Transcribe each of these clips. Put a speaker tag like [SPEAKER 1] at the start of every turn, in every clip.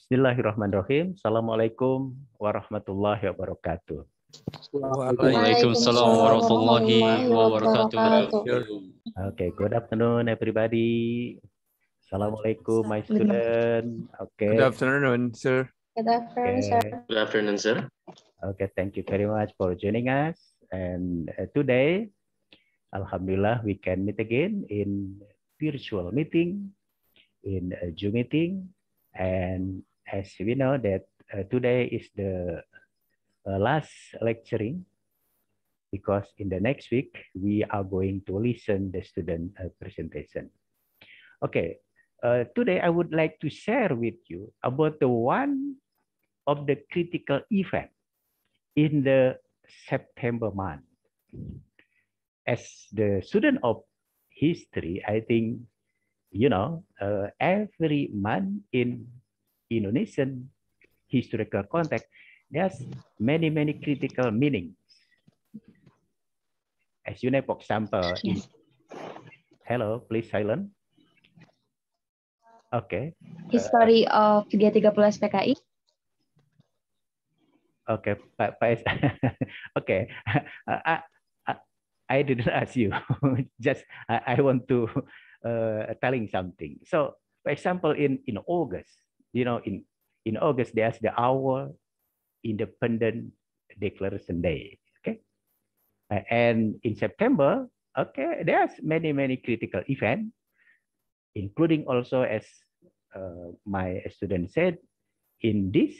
[SPEAKER 1] Bismillahirrahmanirrahim. Assalamualaikum warahmatullahi wabarakatuh. Waalaikumsalam warahmatullahi wabarakatuh. Okay, good afternoon everybody. Assalamualaikum my student. Okay. Good afternoon, sir. Good afternoon, sir. Good afternoon, sir. Okay, thank you very much for joining us. And uh, today, Alhamdulillah, we can meet again in virtual meeting, in a Zoom meeting, and as we know that uh, today is the uh, last lecturing because in the next week we are going to listen the student uh, presentation. Okay, uh, today I would like to share with you about the one of the critical event in the September month. As the student of history, I think, you know, uh, every month in Indonesian historical context, there's many, many critical meanings. As you know, for example, yes. hello, please silent. Okay. History uh, of G30 PKI. Okay, Pak Pak Okay, I, I, I didn't ask you. Just I, I want to uh, telling something. So, for example, in in August, you know, in, in August, there's the Our Independent Declaration Day. Okay. and in September, okay, there's many, many critical events, including also, as uh, my student said, in this,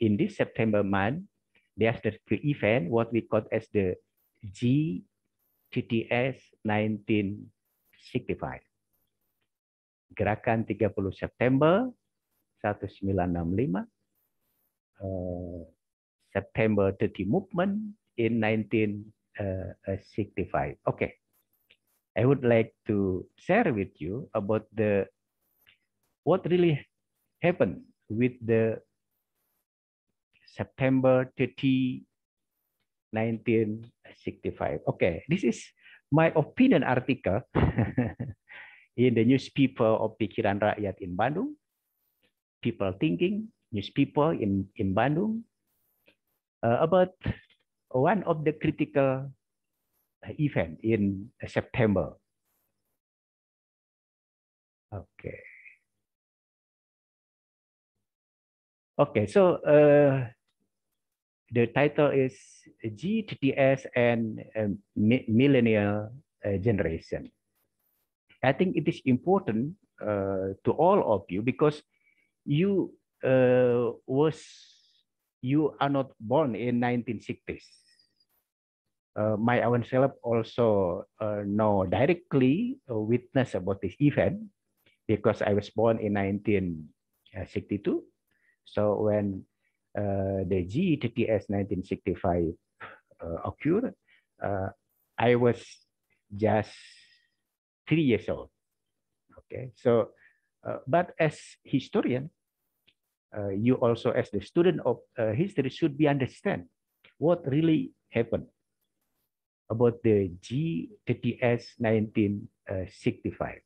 [SPEAKER 1] in this September month, there's the event, what we call as the GTTS 1965. gerakan 30 September 1965, eh, September 30 movement in 1965. Eh, eh, okay. I would like to share with you about the what really happened with the September 30, 1965. Okay, this is my opinion article. in the newspaper of Pikiran Rakyat in Bandung, people thinking, newspaper in, in Bandung, uh, about one of the critical event in September. Okay. Okay, so uh, the title is GTS and uh, Millennial uh, Generation. I think it is important uh, to all of you because you uh, was you are not born in 1960s. Uh, my own self also uh, know directly uh, witness about this event because I was born in 1962. So when uh, the GTTS 1965 uh, occurred, I was just three years old. Okay, so, uh, but as historian, uh, you also as the student of uh, history should be understand what really happened about the 30s 1965.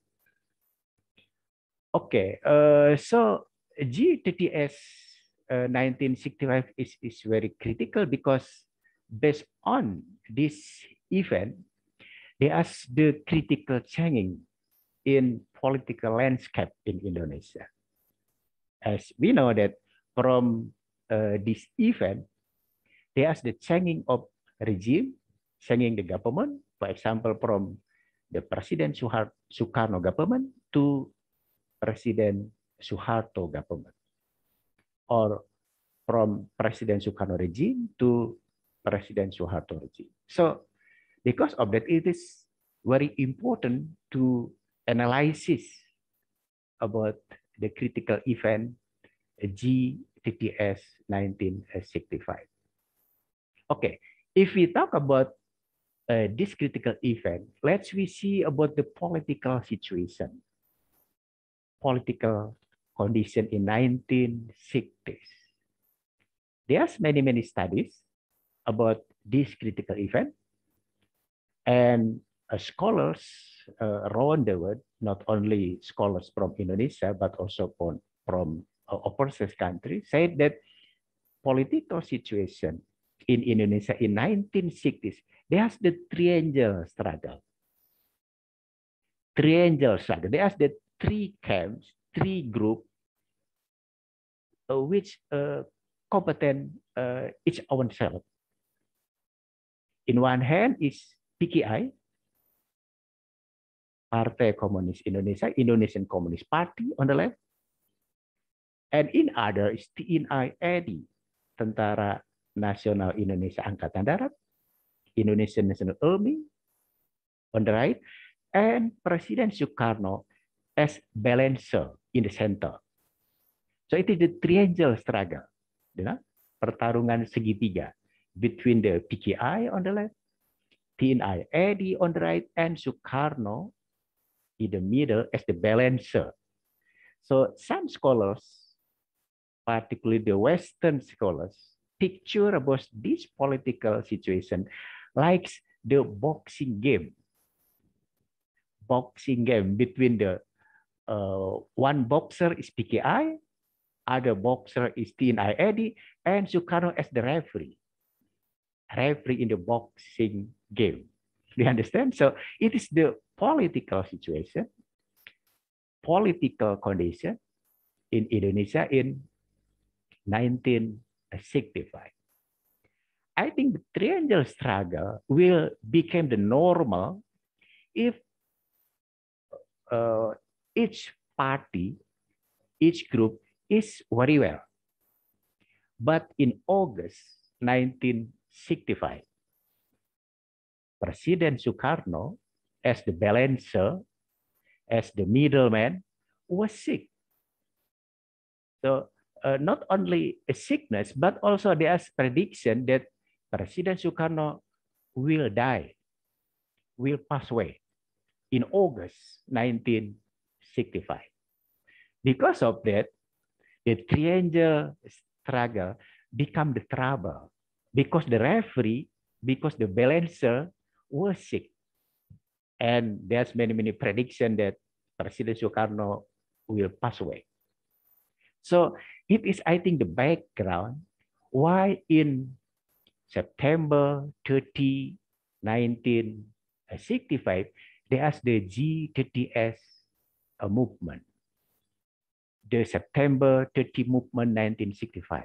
[SPEAKER 1] Okay, uh, so GTTS 1965 uh, is, is very critical because based on this event, They ask the critical changing in political landscape in Indonesia. As we know that from uh, this event, they ask the changing of regime, changing the government, for example, from the President Sukarno government to President Suharto government, or from President Sukarno regime to President Suharto regime. So Because of that, it is very important to analysis about the critical event GTTS 1965. Okay, if we talk about uh, this critical event, let's we see about the political situation, political condition in 1960s. There's many, many studies about this critical event, and uh, scholars uh, around the world, not only scholars from Indonesia, but also from, from uh, oppressive countries, said that political situation in Indonesia in 1960s, there's the triangle struggle. Triangle struggle. There's the three camps, three groups, uh, which uh, competent uh, each oneself. In one hand is PKI, Partai Komunis Indonesia, Indonesian Communist Party on the left, and in other is TNI-AD, Tentara Nasional Indonesia Angkatan Darat, Indonesian National Army on the right, and Presiden Soekarno as balancer in the center. So it is the triangle struggle, you know, pertarungan segitiga between the PKI on the left, PNI Eddie on the right and Sukarno in the middle as the balancer. So some scholars, particularly the Western scholars, picture about this political situation like the boxing game. Boxing game between the uh, one boxer is PKI, other boxer is TNI Eddie, and Sukarno as the referee. Referee in the boxing gave. Do you understand? So it is the political situation, political condition in Indonesia in 1965. I think the triangle struggle will become the normal if uh, each party, each group is very well. But in August 1965, President Sukarno, as the balancer, as the middleman, was sick. So uh, not only a sickness, but also there's prediction that President Sukarno will die, will pass away in August 1965. Because of that, the triangle struggle become the trouble because the referee, because the balancer was sick. And there's many, many prediction that President Sukarno will pass away. So it is, I think, the background why in September 30, 1965, there's the g movement, the September 30 movement 1965,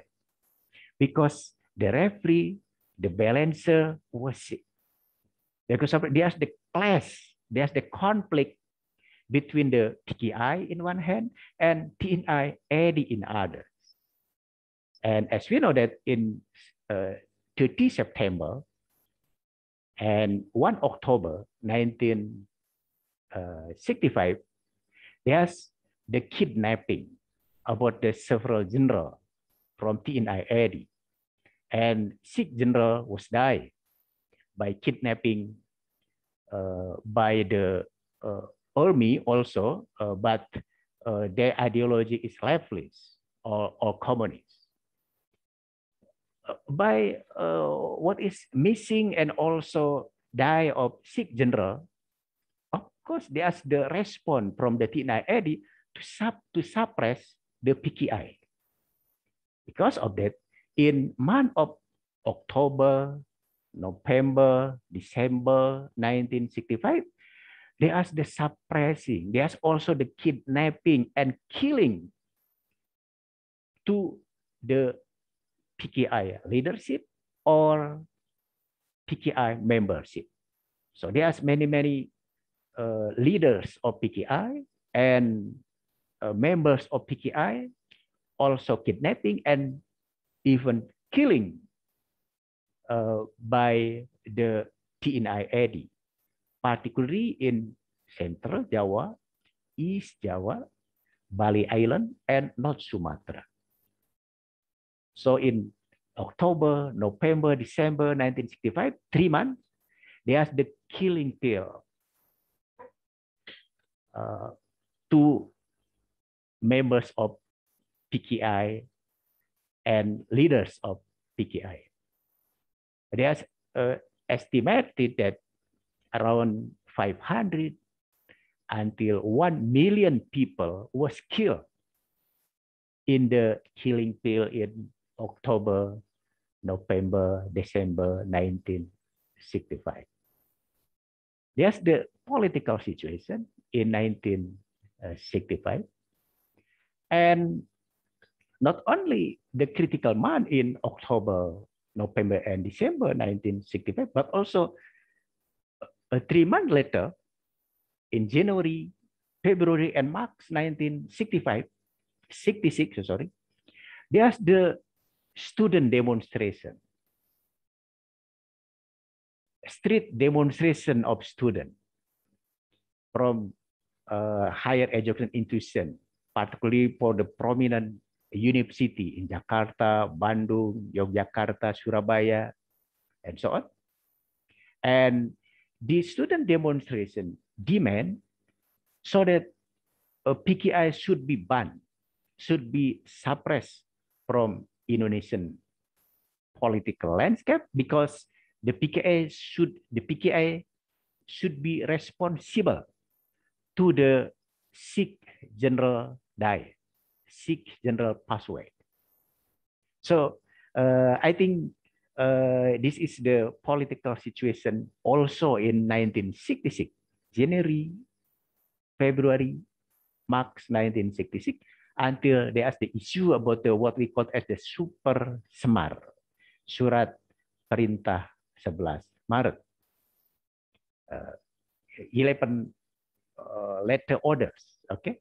[SPEAKER 1] because the referee, the balancer was sick. There's the clash, there's the conflict between the TKI in one hand and TNI AD in other. And as we know that in uh, 30 September and 1 October 1965, uh, there's the kidnapping about the several general from TNI AD. And six general was died by kidnapping uh, by the uh, army also, uh, but their ideology is leftists or, or communist. By what is missing and also die of Sikh general, of course, there's the response from the TNIAD to, sub, to suppress the PKI. Because of that, in month of October November, December 1965, there's the suppressing, there's also the kidnapping and killing to the PKI leadership or PKI membership. So there's many, many uh, leaders of PKI and uh, members of PKI also kidnapping and even killing Uh, by the PNIAD, particularly in Central Java, East Java, Bali Island, and North Sumatra. So in October, November, December 1965, three months, they there's the killing pill uh, two members of PKI and leaders of PKI. there's uh, estimated that around 500 until 1 million people was killed in the killing field in October, November, December 1965. There's the political situation in 1965. And not only the critical month in October November and December 1965, but also uh, three months later, in January, February, and March 1965, 66, uh, sorry, there's the student demonstration, street demonstration of students from uh, higher education institution, particularly for the prominent university in Jakarta, Bandung, Yogyakarta, Surabaya, and so on. And the student demonstration demand so that a PKI should be banned, should be suppressed from Indonesian political landscape because the PKI should the PKI should be responsible to the Sikh General diet seek general pathway. So uh, I think uh, this is the political situation also in 1966, January, February, March 1966, until they asked the issue about the, what we call as the Super Semar, Surat Perintah 11 Maret. Uh, 11 uh, letter orders okay,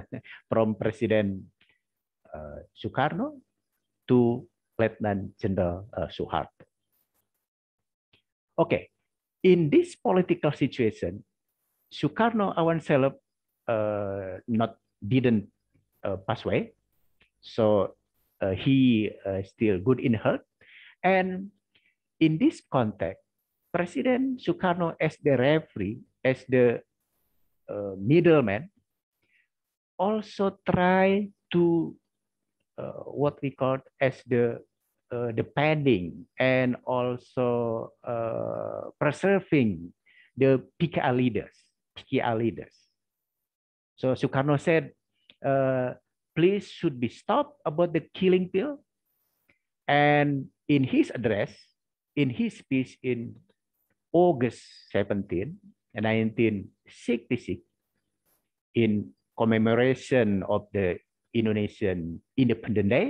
[SPEAKER 1] from President uh, eh, Soekarno to Lieutenant General uh, eh, Suharto. Okay, in this political situation, Soekarno Awan uh, not didn't uh, pass away, so uh, he uh, still good in health, and in this context, President Soekarno as the referee, as the uh, middleman, also try to uh, what we call as the uh, the padding and also uh, preserving the PKA leaders, PKA leaders. So Sukarno said, uh, please should be stopped about the killing pill. And in his address, in his speech in August 17, 1966, in commemoration of the Indonesian Independence Day,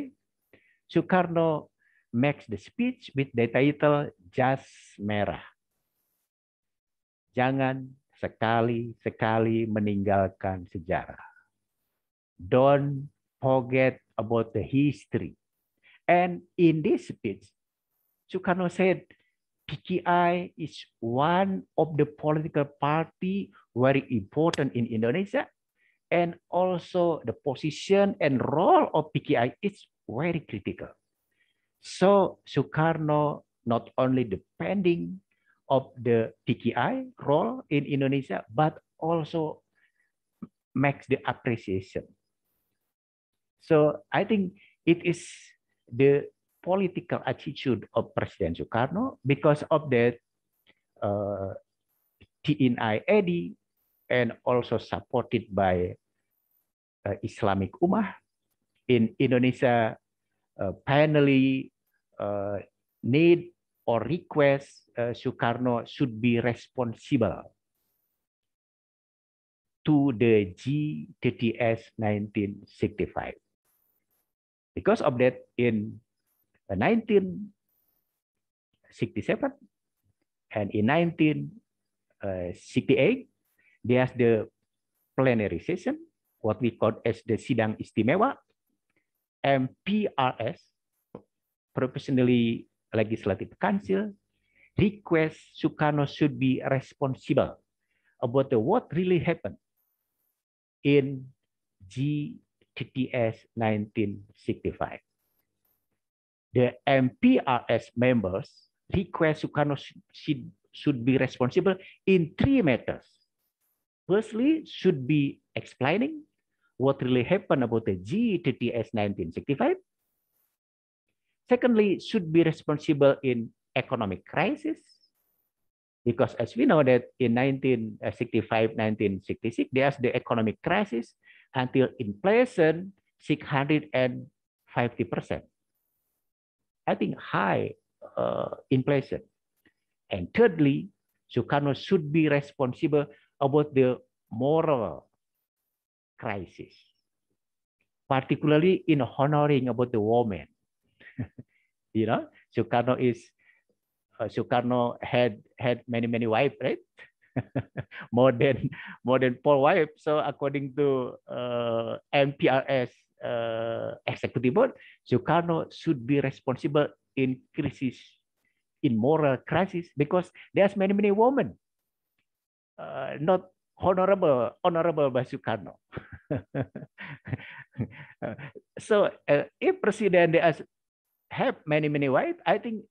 [SPEAKER 1] Sukarno makes the speech with the title Jas Merah. Jangan sekali-sekali meninggalkan sejarah. Don't forget about the history. And in this speech, Sukarno said, PKI is one of the political party very important in Indonesia and also the position and role of PKI is very critical. So Sukarno not only depending of the PKI role in Indonesia, but also makes the appreciation. So I think it is the political attitude of President Sukarno because of the uh, TNI AD and also supported by Eh, Islamic Ummah. In Indonesia, uh, finally uh, need or request uh, Soekarno should be responsible to the GTTS 1965. Because of that, in 1967 and in 1968, there's the plenary session what we call as the sidang istimewa, MPRS, Professionally Legislative Council, request Sukarno should be responsible about the what really happened in GTTS 1965. The MPRS members request Sukarno should, should be responsible in three matters. Firstly, should be explaining what really happened about the GTTS 1965. Secondly, should be responsible in economic crisis. Because as we know that in 1965-1966, there's the economic crisis until inflation 650%. I think high uh, inflation. And thirdly, Sukarno should be responsible about the moral crisis, particularly in honoring about the woman. you know, Sukarno is uh, Sukarno had had many many wives, right? more than more than four wives. So according to uh, MPRS uh, executive board, Sukarno should be responsible in crisis, in moral crisis, because there's many many women, uh, not honorable honorable by Sukarno. so uh, if president has have many many wife, I think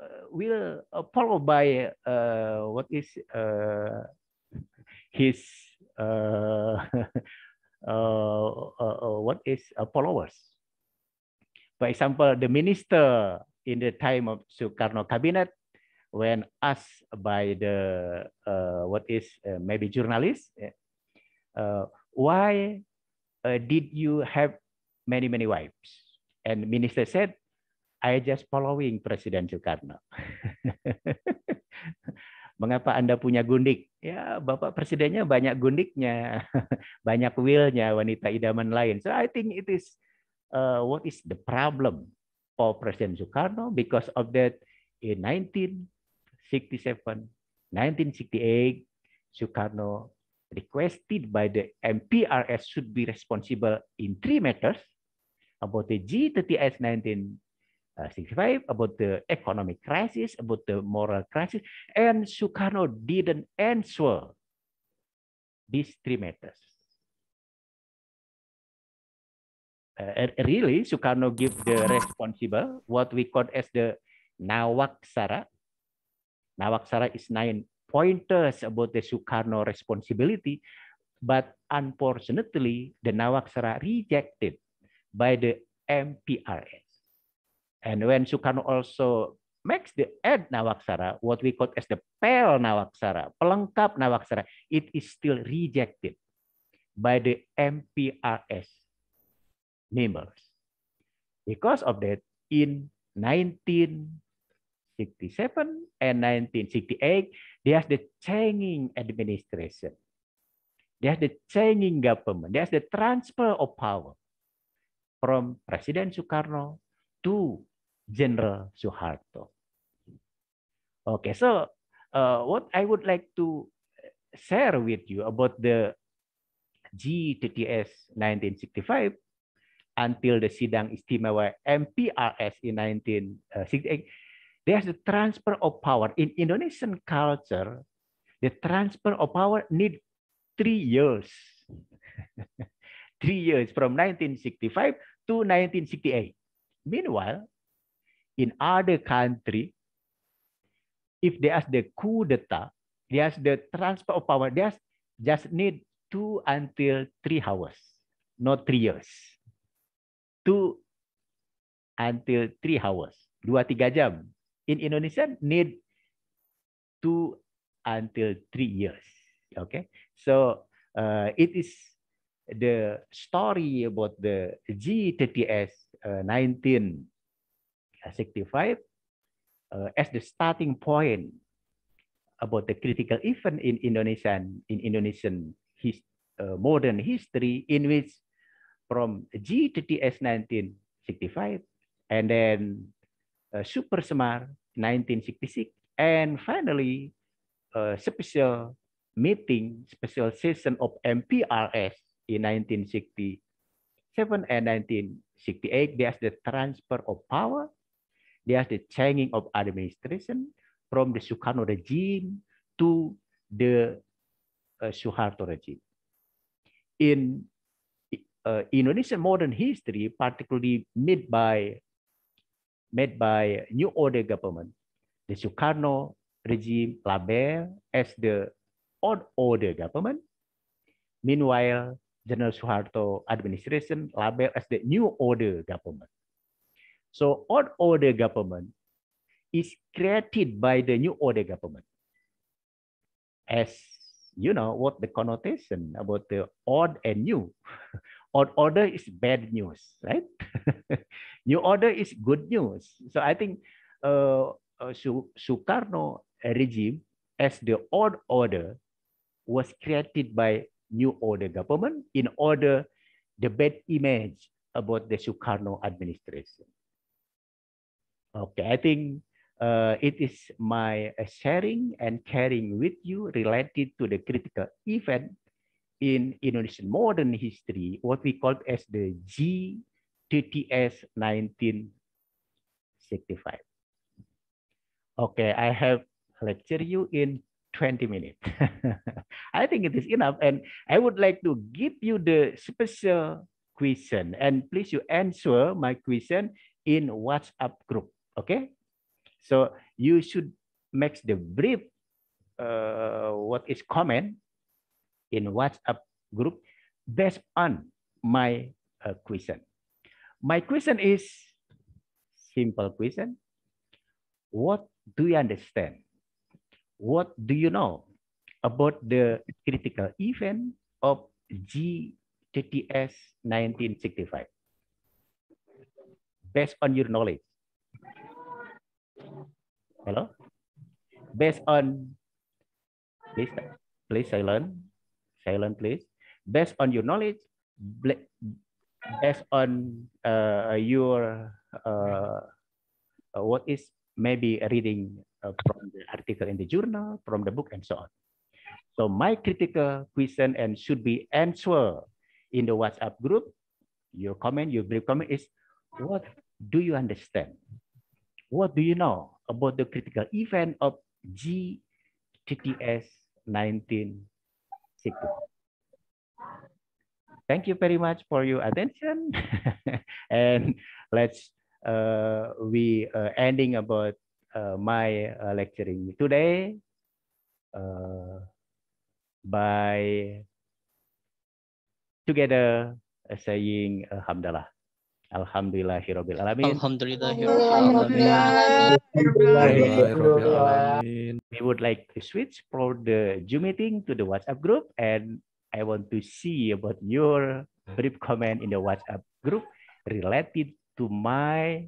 [SPEAKER 1] uh, will uh, follow by uh, what is uh, his uh, uh, uh, uh, what is uh, followers. For example, the minister in the time of Sukarno cabinet, when asked by the uh, what is uh, maybe journalist, uh, why uh, did you have many many wives and minister said I just following President Soekarno mengapa anda punya gundik ya bapak presidennya banyak gundiknya banyak willnya wanita idaman lain so I think it is uh, what is the problem for President Soekarno because of that in 1967 1968 Soekarno requested by the MPRS should be responsible in three matters about the G30S 1965, uh, about the economic crisis, about the moral crisis, and Sukarno didn't answer these three matters. Uh, really, Sukarno give the responsible what we call as the Nawaksara. Nawaksara is nine pointers about the Sukarno responsibility, but unfortunately, the Nawaksara rejected by the MPRS. And when Sukarno also makes the ad Nawaksara, what we call as the PEL Nawaksara, pelengkap Nawaksara, it is still rejected by the MPRS members. Because of that, in 19 1967 and 1968, there's the changing administration. There's the changing government. There's the transfer of power from President Soekarno to General Suharto. Okay, so uh, what I would like to share with you about the GTTS 1965 until the Sidang Istimewa MPRS in 1968 there's the transfer of power. In Indonesian culture, the transfer of power need three years. three years from 1965 to 1968. Meanwhile, in other country, if there's the coup d'etat, there's the transfer of power, there's just need two until three hours, not three years. Two until three hours, dua tiga jam in Indonesia need two until three years. Okay, so uh, it is the story about the G30S uh, 1965 uh, as the starting point about the critical event in Indonesian in Indonesian his, uh, modern history in which from G30S 1965 and then uh, Super Semar 1966. And finally, a special meeting, special session of MPRS in 1967 and 1968. There's the transfer of power. There's the changing of administration from the Sukarno regime to the uh, Suharto regime. In uh, Indonesian modern history, particularly made by made by New Order government, the Sukarno regime labeled as the Old Order government. Meanwhile, General Suharto administration labeled as the New Order government. So Old Order government is created by the New Order government. As you know what the connotation about the old and new Old order is bad news, right? New order is good news. So I think uh, uh, Sukarno regime as the old order was created by new order government in order the bad image about the Sukarno administration. Okay, I think uh, it is my sharing and caring with you related to the critical event in Indonesian modern history, what we call as the GTTS 1965. Okay, I have lectured you in 20 minutes. I think it is enough. And I would like to give you the special question. And please you answer my question in WhatsApp group. Okay? So you should make the brief uh, what is common in WhatsApp group based on my uh, question. My question is simple question. What do you understand? What do you know about the critical event of GTTS 1965? Based on your knowledge. Hello? Based on, please, please silent. silent please. Based on your knowledge, based on uh, your, uh, what is maybe reading uh, from the article in the journal, from the book and so on. So my critical question and should be answered in the WhatsApp group. Your comment, your brief comment is, what do you understand? What do you know about the critical event of GTTS 19 Thank you very much for your attention. and let's uh, we uh, ending about uh, my uh, lecturing today uh, by together saying uh, Alhamdulillahirabbil alamin. Alhamdulillahirabbil We would like to switch for the Zoom meeting to the WhatsApp group and I want to see about your brief comment in the WhatsApp group related to my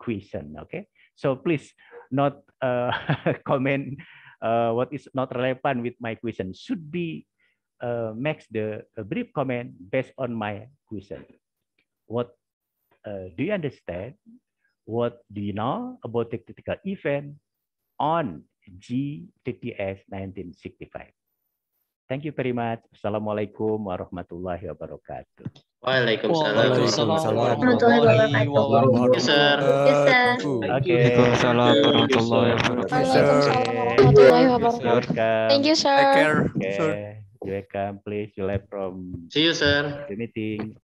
[SPEAKER 1] question, okay? So please not uh, comment uh, what is not relevant with my question. Should be uh, makes the uh, brief comment based on my question. What uh, do you understand what do you know about the critical event on GTTS 1965? Thank you very much. Assalamualaikum warahmatullahi wabarakatuh. Waalaikumsalam warahmatullahi wabarakatuh. sir. sir. Okay. Thank you, sir. okay. You welcome. Please, you left from See you, sir. the meeting.